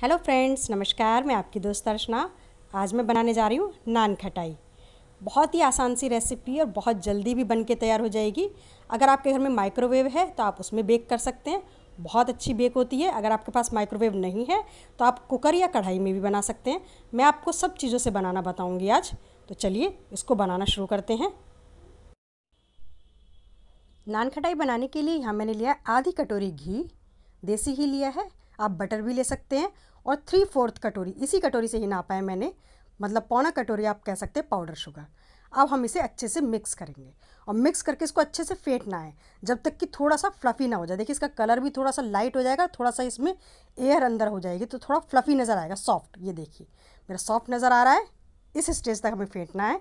hello friends नमस्कार मैं आपकी दोस्त अर्शना आज मैं बनाने जा रही हूँ नान खटाई बहुत ही आसान सी रेसिपी और बहुत जल्दी भी बन के तैयार हो जाएगी अगर आपके घर में माइक्रोवेव है तो आप उसमें बेक कर सकते हैं बहुत अच्छी बेक होती है अगर आपके पास माइक्रोवेव नहीं है तो आप कुकर या कढ़ाई में भी बना सकते हैं मैं आपको सब चीज़ों से बनाना बताऊँगी आज तो चलिए इसको बनाना शुरू करते हैं नान खटाई बनाने के लिए यहाँ मैंने लिया आधी कटोरी घी देसी घी लिया है आप बटर भी ले सकते हैं और थ्री फोर्थ कटोरी इसी कटोरी से ही नापा है मैंने मतलब पौना कटोरी आप कह सकते हैं पाउडर शुगर अब हम इसे अच्छे से मिक्स करेंगे और मिक्स करके इसको अच्छे से फेंटना है जब तक कि थोड़ा सा फ्लफ़ी ना हो जाए देखिए इसका कलर भी थोड़ा सा लाइट हो जाएगा थोड़ा सा इसमें एयर अंदर हो जाएगी तो थोड़ा फ्लफ़ी नज़र आएगा सॉफ्ट ये देखिए मेरा सॉफ्ट नज़र आ रहा है इस स्टेज तक हमें फेंटना है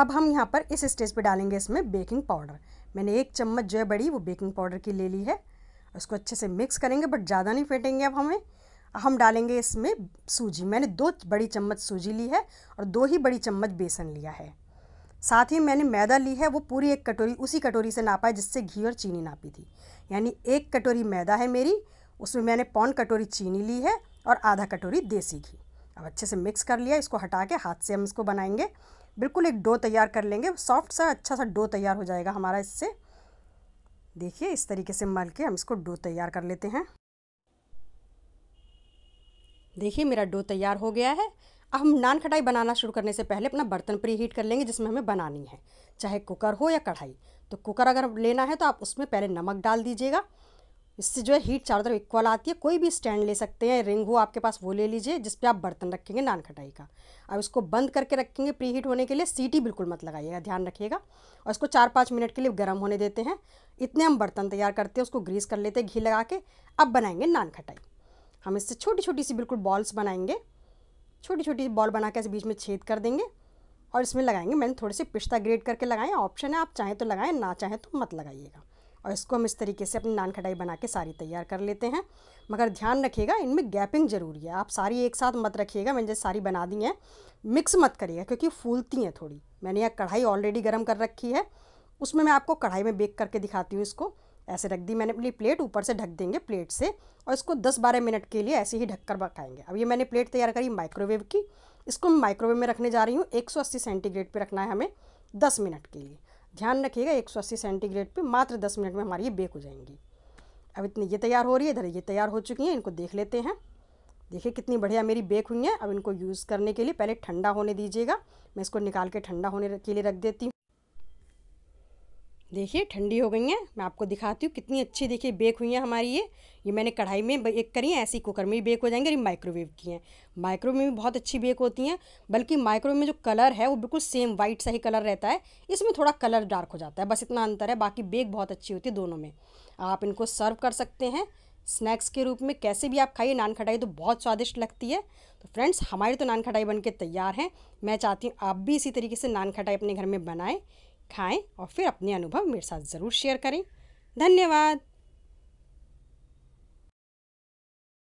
अब हम यहाँ पर इस स्टेज पर डालेंगे इसमें बेकिंग पाउडर मैंने एक चम्मच जो है बड़ी वो बेकिंग पाउडर की ले ली है इसको अच्छे से मिक्स करेंगे बट ज़्यादा नहीं फेंटेंगे अब हमें हम डालेंगे इसमें सूजी मैंने दो बड़ी चम्मच सूजी ली है और दो ही बड़ी चम्मच बेसन लिया है साथ ही मैंने मैदा ली है वो पूरी एक कटोरी उसी कटोरी से नापा है जिससे घी और चीनी नापी थी यानी एक कटोरी मैदा है मेरी उसमें मैंने पौन कटोरी चीनी ली है और आधा कटोरी देसी घी अब अच्छे से मिक्स कर लिया इसको हटा के हाथ से हम इसको बनाएंगे बिल्कुल एक डो तैयार कर लेंगे सॉफ्ट सा अच्छा सा डो तैयार हो जाएगा हमारा इससे देखिए इस तरीके से मल के हम इसको डो तैयार कर लेते हैं देखिए मेरा डो तैयार हो गया है अब हम नान खटाई बनाना शुरू करने से पहले अपना बर्तन प्री हीट कर लेंगे जिसमें हमें बनानी है चाहे कुकर हो या कढ़ाई तो कुकर अगर लेना है तो आप उसमें पहले नमक डाल दीजिएगा इससे जो है हीट चारों तरफ इक्वल आती है कोई भी स्टैंड ले सकते हैं रिंग हो आपके पास वो ले लीजिए जिस पे आप बर्तन रखेंगे नान खटाई का अब इसको बंद करके रखेंगे प्री हीट होने के लिए सीटी बिल्कुल मत लगाइएगा ध्यान रखिएगा और इसको चार पाँच मिनट के लिए गर्म होने देते हैं इतने हम बर्तन तैयार करते हैं उसको ग्रीस कर लेते हैं घी लगा के अब बनाएंगे नान खटाई हम इससे छोटी छोटी सी बिल्कुल बॉल्स बनाएंगे छोटी छोटी बॉल बना के ऐसे बीच में छेद कर देंगे और इसमें लगाएंगे मैंने थोड़े से पिस्ता ग्रेट करके लगाएं ऑप्शन है आप चाहें तो लगाएं ना चाहें तो मत लगाइएगा और इसको हम इस तरीके से अपनी नान खटाई बना के सारी तैयार कर लेते हैं मगर ध्यान रखिएगा इनमें गैपिंग ज़रूरी है आप सारी एक साथ मत रखिएगा मैंने जैसे सारी बना दी हैं मिक्स मत करिएगा क्योंकि फूलती हैं थोड़ी मैंने यहाँ कढ़ाई ऑलरेडी गर्म कर रखी है उसमें मैं आपको कढ़ाई में बेक करके दिखाती हूँ इसको ऐसे रख दी मैंने अपनी प्लेट ऊपर से ढक देंगे प्लेट से और इसको 10-12 मिनट के लिए ऐसे ही ढककर पकाएंगे अब ये मैंने प्लेट तैयार करी माइक्रोवेव की इसको मैं माइक्रोवेव में रखने जा रही हूँ 180 सेंटीग्रेड पे रखना है हमें 10 मिनट के लिए ध्यान रखिएगा 180 सेंटीग्रेड पे मात्र 10 मिनट में हमारी ये बेक हो जाएंगी अब इतनी ये तैयार हो रही है इधर ये तैयार हो चुकी हैं इनको देख लेते हैं देखिए कितनी बढ़िया मेरी बेक हुई हैं अब इनको यूज़ करने के लिए पहले ठंडा होने दीजिएगा मैं इसको निकाल के ठंडा होने के लिए रख देती हूँ देखिए ठंडी हो गई हैं मैं आपको दिखाती हूँ कितनी अच्छी देखिए बेक हुई हैं हमारी ये ये मैंने कढ़ाई में एक करी है ऐसी कुकर में भी बेक हो जाएंगे और माइक्रोवेव की हैं माइक्रोवेव में भी बहुत अच्छी बेक होती हैं बल्कि माइक्रोवेव में जो कलर है वो बिल्कुल सेम वाइट सा ही कलर रहता है इसमें थोड़ा कलर डार्क हो जाता है बस इतना अंतर है बाकी बेक बहुत अच्छी होती है दोनों में आप इनको सर्व कर सकते हैं स्नैक्स के रूप में कैसे भी आप खाइए नान खटाई तो बहुत स्वादिष्ट लगती है तो फ्रेंड्स हमारी तो नान खटाई बनके तैयार हैं मैं चाहती हूँ आप भी इसी तरीके से नान खटाई अपने घर में बनाएं खाएं और फिर अपने अनुभव मेरे साथ ज़रूर शेयर करें धन्यवाद